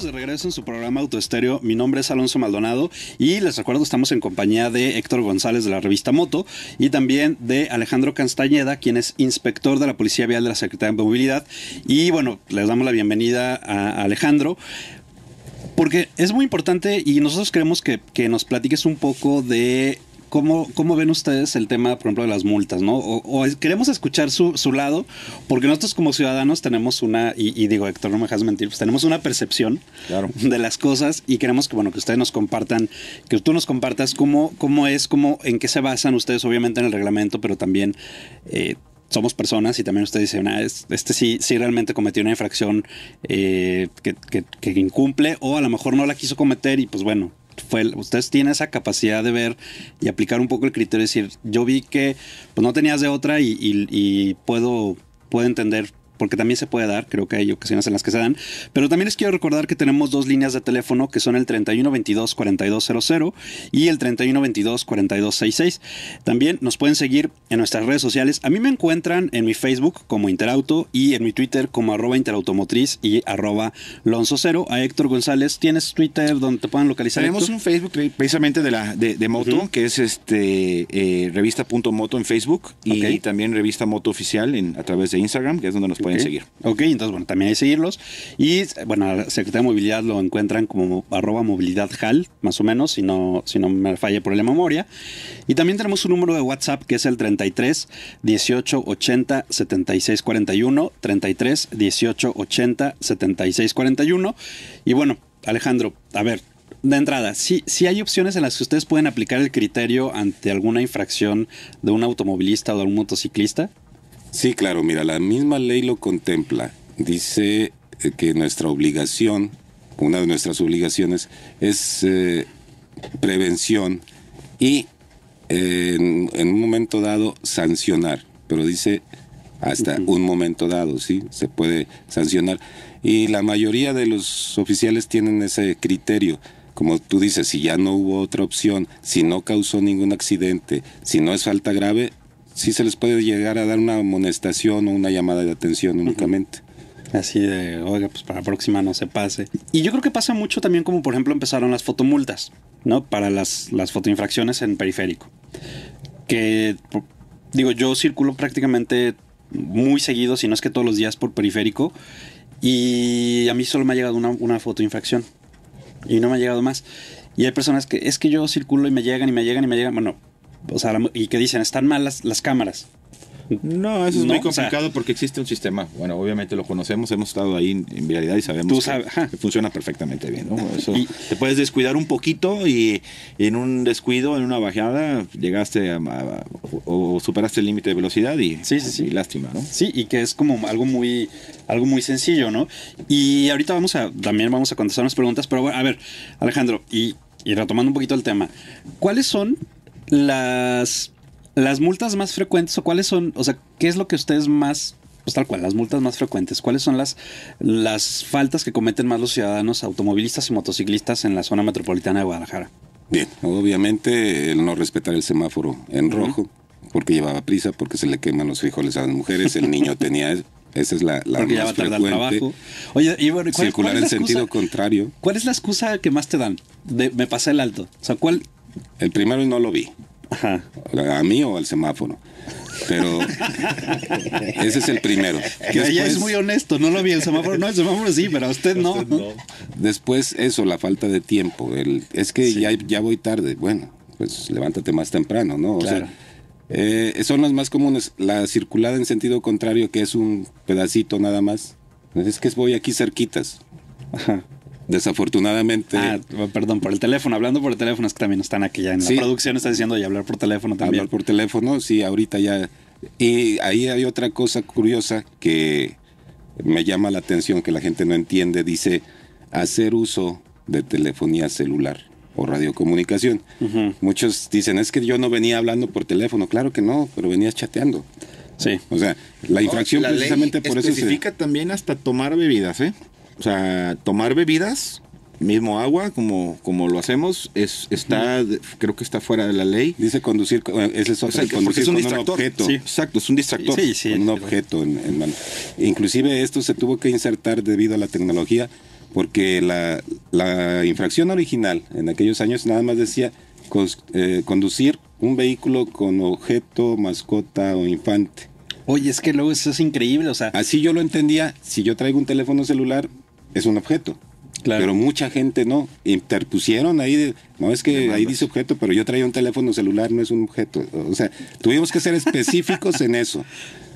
de regreso en su programa Autoestéreo. Mi nombre es Alonso Maldonado y les recuerdo estamos en compañía de Héctor González de la revista Moto y también de Alejandro Castañeda, quien es inspector de la Policía Vial de la Secretaría de Movilidad. Y bueno, les damos la bienvenida a Alejandro. Porque es muy importante y nosotros queremos que, que nos platiques un poco de ¿Cómo, ven ustedes el tema, por ejemplo, de las multas? ¿no? O, queremos escuchar su, lado, porque nosotros como ciudadanos tenemos una, y, digo, Héctor, no me dejas mentir, pues tenemos una percepción de las cosas y queremos que, bueno, que ustedes nos compartan, que tú nos compartas cómo, cómo es, cómo, en qué se basan ustedes, obviamente en el reglamento, pero también... Eh, somos personas y también ustedes dice, ah, este sí, realmente cometió una infracción eh, que, incumple o a lo mejor no la quiso cometer y pues bueno, ustedes tienen esa capacidad de ver y aplicar un poco el criterio, es decir, yo vi que pues, no tenías de otra y, y puedo, puedo entender porque también se puede dar, creo que hay ocasiones en las que se dan, pero también les quiero recordar que tenemos dos líneas de teléfono que son el 3122-4200 y el 3122-4266. También nos pueden seguir en nuestras redes sociales. A mí me encuentran en mi Facebook como Interauto y en mi Twitter como arroba interautomotriz y arroba 0 A Héctor González, ¿tienes Twitter donde te puedan localizar? Tenemos un Facebook precisamente de la de, Moto, que es este eh, revista.moto en Facebook y también revista Moto Oficial a través de Instagram, que es donde nos pueden Ok, entonces, bueno, también hay que seguirlos. Y, bueno, la Secretaría de Movilidad lo encuentran como arroba movilidad HAL, más o menos, si no, si no me falla por la memoria. Y también tenemos un número de WhatsApp que es el 33 18 80 76 41, 33 18 80 76 41. Y bueno, Alejandro, a ver, de entrada, si hay opciones en las que ustedes pueden aplicar el criterio ante alguna infracción de un automovilista o de un motociclista. Sí, claro, mira, la misma ley lo contempla. Dice eh, que nuestra obligación, una de nuestras obligaciones, es eh, prevención y eh, en, un momento dado sancionar, pero dice hasta un momento dado, ¿sí? Se puede sancionar. Y la mayoría de los oficiales tienen ese criterio. Como tú dices, si ya no hubo otra opción, si no causó ningún accidente, si no es falta grave, sí se les puede llegar a dar una amonestación o una llamada de atención únicamente. Así de, oiga, pues para la próxima no se pase. Y yo creo que pasa mucho también como por ejemplo empezaron las fotomultas, ¿no? Para las, las fotoinfracciones en periférico. Que, digo, yo circulo prácticamente muy seguido, si no es que todos los días por periférico. Y a mí solo me ha llegado una, una fotoinfracción. Y no me ha llegado más. Y hay personas que es que yo circulo y me llegan y me llegan y me llegan. Bueno, y que dicen, están malas las cámaras. No, eso es muy complicado porque existe un sistema. Bueno, obviamente lo conocemos, hemos estado ahí en realidad y sabemos que, funciona perfectamente bien. ¿no? y, te puedes descuidar un poquito y, en un descuido, en una bajada, llegaste o, superaste el límite de velocidad y, lástima, ¿no? Sí, y que es como algo muy, algo muy sencillo, ¿no? Y ahorita vamos a, también vamos a contestar unas preguntas, pero bueno, a ver, Alejandro, y retomando un poquito el tema, ¿cuáles son las, las multas más frecuentes o cuáles son, o sea, qué es lo que ustedes más, pues tal cual, las multas más frecuentes, cuáles son las, las faltas que cometen más los ciudadanos automovilistas y motociclistas en la zona metropolitana de Guadalajara. Bien, obviamente el no respetar el semáforo en rojo, porque llevaba prisa, porque se le queman los frijoles a las mujeres, el niño tenía esa es la, la Oye, y bueno, circular en sentido contrario. ¿Cuál es la excusa que más te dan? me pasé el alto. O sea, ¿cuál, el primero no lo vi. A mí o al semáforo. Pero ese es el primero. es muy honesto, no lo vi el semáforo, no, el semáforo sí, pero a usted no. Después eso, la falta de tiempo. es que ya, voy tarde. Bueno, pues levántate más temprano, ¿no? O sea, eh, son las más comunes. La circulada en sentido contrario, que es un pedacito nada más. Es que voy aquí cerquitas. Ajá. Desafortunadamente. Ah, oh, perdón, por el teléfono, hablando por el teléfono, es que también están aquí ya en la producción, está diciendo y hablar por teléfono también. Hablar por teléfono, sí, ahorita ya. Y ahí hay otra cosa curiosa que me llama la atención, que la gente no entiende, dice hacer uso de telefonía celular o radiocomunicación. Muchos dicen, es que yo no venía hablando por teléfono, claro que no, pero venías chateando. Sí. O sea, la infracción oh, precisamente por eso. Especifica también hasta tomar bebidas, ¿eh? O sea, tomar bebidas, mismo agua, como, como lo hacemos, es, está, creo que está fuera de la ley. Dice conducir, eh, es, un objeto. Sí. Exacto, es un distractor. un objeto. En, mano. Inclusive esto se tuvo que insertar debido a la tecnología, porque la, infracción original en aquellos años nada más decía eh, conducir un vehículo con objeto, mascota o infante. Oye, es que luego eso es increíble, o sea. Así yo lo entendía, si yo traigo un teléfono celular, es un objeto. Claro. Pero mucha gente no. Interpusieron ahí, no es que ahí dice objeto, pero yo traía un teléfono celular, no es un objeto. O sea, tuvimos que ser específicos en eso.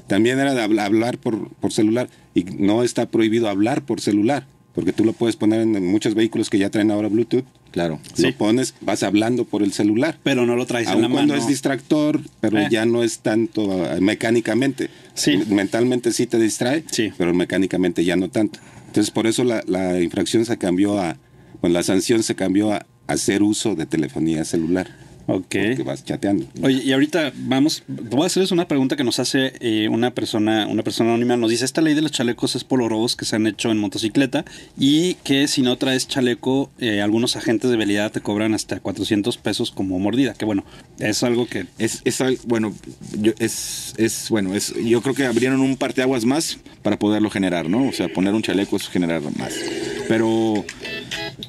También era de hablar por celular y no está prohibido hablar por celular porque tú lo puedes poner en, muchos vehículos que ya traen ahora Bluetooth. Claro. Lo pones, vas hablando por el celular. Pero no lo traes Aun en la cuando es distractor, pero eh. ya no es tanto ah, mecánicamente. Sí. Mentalmente sí te distrae, pero mecánicamente ya no tanto. Entonces, por eso la, la infracción se cambió a, bueno, la sanción se cambió a hacer uso de telefonía celular. Ok. vas chateando. Oye, y ahorita vamos, voy a hacerles una pregunta que nos hace eh, una persona, una persona anónima. Nos dice, esta ley de los chalecos es por los robos que se han hecho en motocicleta y que si no traes chaleco, eh, algunos agentes de velidad te cobran hasta 400 pesos como mordida. Que bueno, es algo que... Es, es bueno, es, bueno, es, yo creo que abrieron un parteaguas más para poderlo generar, ¿no? O sea, poner un chaleco es generar más. Pero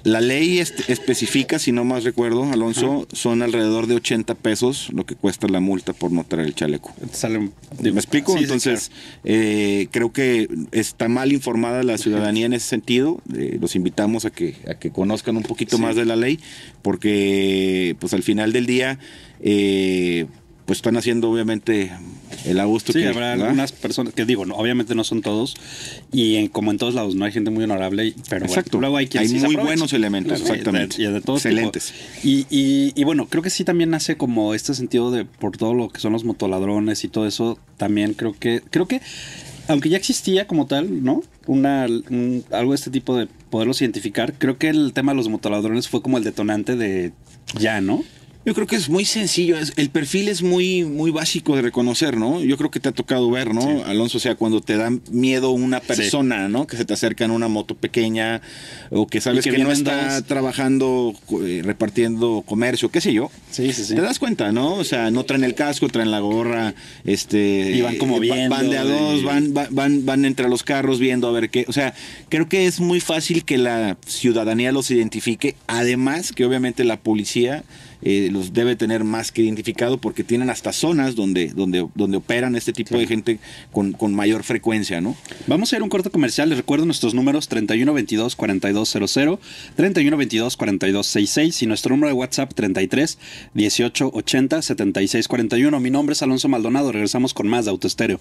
la ley especifica, si no más recuerdo, Alonso, son alrededor de 80 pesos lo que cuesta la multa por no traer el chaleco. Sale, ¿Me explico? Entonces, eh, creo que está mal informada la ciudadanía en ese sentido. Eh, los invitamos a que, a que conozcan un poquito más de la ley, porque pues al final del día... Eh, pues están haciendo obviamente el agosto que habrá algunas personas que digo, obviamente no son todos y en, como en todos lados no hay gente muy honorable, pero Bueno, luego hay muy buenos elementos, exactamente, y de, todos excelentes. Y, bueno, creo que sí también hace como este sentido de por todo lo que son los motoladrones y todo eso, también creo que creo que aunque ya existía como tal, ¿no? Una, algo de este tipo de poderlos identificar, creo que el tema de los motoladrones fue como el detonante de ya, ¿no? Yo creo que es muy sencillo, es, el perfil es muy, muy básico de reconocer, ¿no? Yo creo que te ha tocado ver, ¿no? Alonso, o sea, cuando te da miedo una persona, ¿no? Que se te acerca en una moto pequeña o que sabes que, no está trabajando, eh, repartiendo comercio, qué sé yo. Sí, sí, sí. Te das cuenta, ¿no? O sea, no traen el casco, traen la gorra, este... Y van como eh, Van de a dos, van, van, van entre los carros viendo a ver qué... O sea, creo que es muy fácil que la ciudadanía los identifique, además que obviamente la policía eh, los debe tener más que identificado porque tienen hasta zonas donde, donde, donde operan este tipo de gente con, mayor frecuencia, ¿no? Vamos a ir a un corte comercial, les recuerdo nuestros números 3122-4200, 3122-4266 y nuestro número de WhatsApp 33 1880 7641. Mi nombre es Alonso Maldonado, regresamos con más de Autoestéreo.